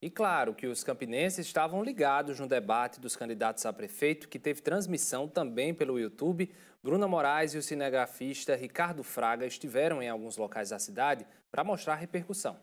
E claro que os campinenses estavam ligados no debate dos candidatos a prefeito, que teve transmissão também pelo YouTube. Bruna Moraes e o cinegrafista Ricardo Fraga estiveram em alguns locais da cidade para mostrar a repercussão.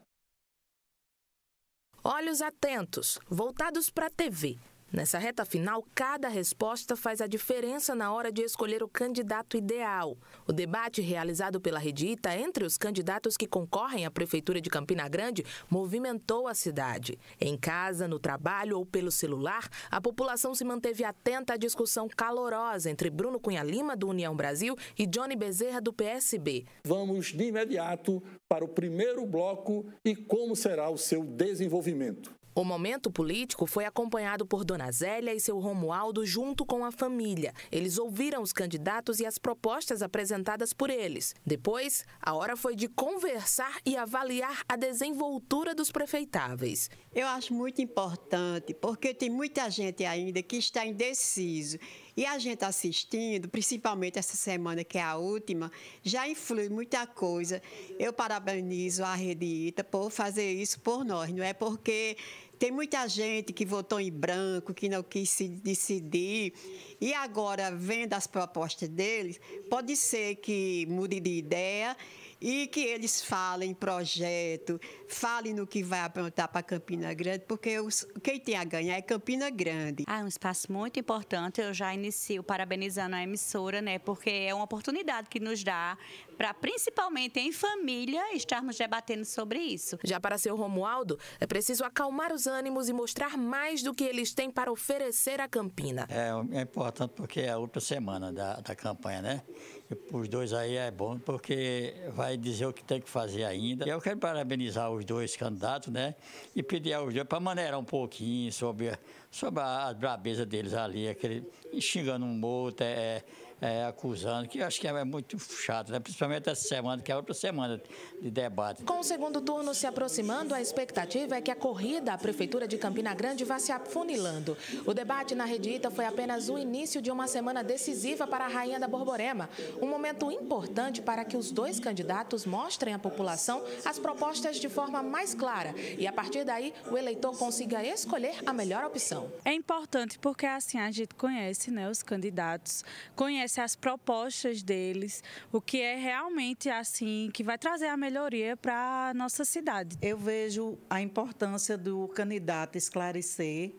Olhos atentos, voltados para a TV. Nessa reta final, cada resposta faz a diferença na hora de escolher o candidato ideal. O debate realizado pela Redita entre os candidatos que concorrem à Prefeitura de Campina Grande movimentou a cidade. Em casa, no trabalho ou pelo celular, a população se manteve atenta à discussão calorosa entre Bruno Cunha Lima, do União Brasil, e Johnny Bezerra, do PSB. Vamos de imediato para o primeiro bloco e como será o seu desenvolvimento. O momento político foi acompanhado por Dona Zélia e seu Romualdo junto com a família. Eles ouviram os candidatos e as propostas apresentadas por eles. Depois, a hora foi de conversar e avaliar a desenvoltura dos prefeitáveis. Eu acho muito importante, porque tem muita gente ainda que está indeciso. E a gente assistindo, principalmente essa semana que é a última, já influi muita coisa. Eu parabenizo a Rede Ita por fazer isso por nós, não é porque tem muita gente que votou em branco, que não quis se decidir. E agora, vendo as propostas deles, pode ser que mude de ideia e que eles falem projeto, falem no que vai aprontar para Campina Grande, porque os, quem tem a ganhar é Campina Grande. Ah, é um espaço muito importante. Eu já inicio parabenizando a emissora, né? Porque é uma oportunidade que nos dá para, principalmente em família, estarmos debatendo sobre isso. Já para seu Romualdo, é preciso acalmar os ânimos e mostrar mais do que eles têm para oferecer à Campina. É, é importante porque é a outra semana da, da campanha, né? E os dois aí é bom porque vai vai dizer o que tem que fazer ainda. Eu quero parabenizar os dois candidatos, né? E pedir aos dois para maneirar um pouquinho sobre, sobre a, brabeza deles ali, aquele xingando um outro, é é, acusando, que eu acho que é muito chato, né? principalmente essa semana, que é outra semana de debate. Com o segundo turno se aproximando, a expectativa é que a corrida à Prefeitura de Campina Grande vá se afunilando. O debate na Redita foi apenas o início de uma semana decisiva para a Rainha da Borborema, um momento importante para que os dois candidatos mostrem à população as propostas de forma mais clara e, a partir daí, o eleitor consiga escolher a melhor opção. É importante porque assim a gente conhece né, os candidatos, conhece conhecer as propostas deles, o que é realmente assim que vai trazer a melhoria para a nossa cidade. Eu vejo a importância do candidato esclarecer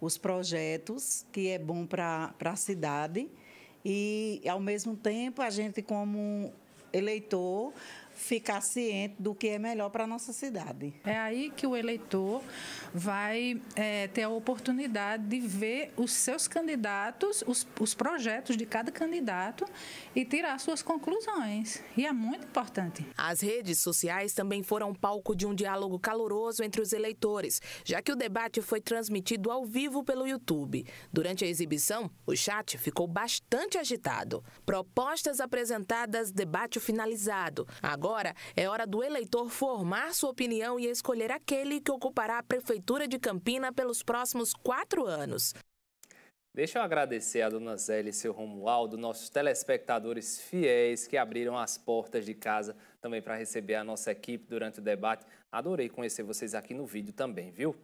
os projetos, que é bom para a cidade, e, ao mesmo tempo, a gente, como eleitor, ficar ciente do que é melhor para a nossa cidade. É aí que o eleitor vai é, ter a oportunidade de ver os seus candidatos, os, os projetos de cada candidato e tirar suas conclusões. E é muito importante. As redes sociais também foram palco de um diálogo caloroso entre os eleitores, já que o debate foi transmitido ao vivo pelo YouTube. Durante a exibição, o chat ficou bastante agitado. Propostas apresentadas, debate finalizado. Agora Agora é hora do eleitor formar sua opinião e escolher aquele que ocupará a Prefeitura de Campina pelos próximos quatro anos. Deixa eu agradecer a dona Zélia e seu Romualdo, nossos telespectadores fiéis que abriram as portas de casa também para receber a nossa equipe durante o debate. Adorei conhecer vocês aqui no vídeo também, viu?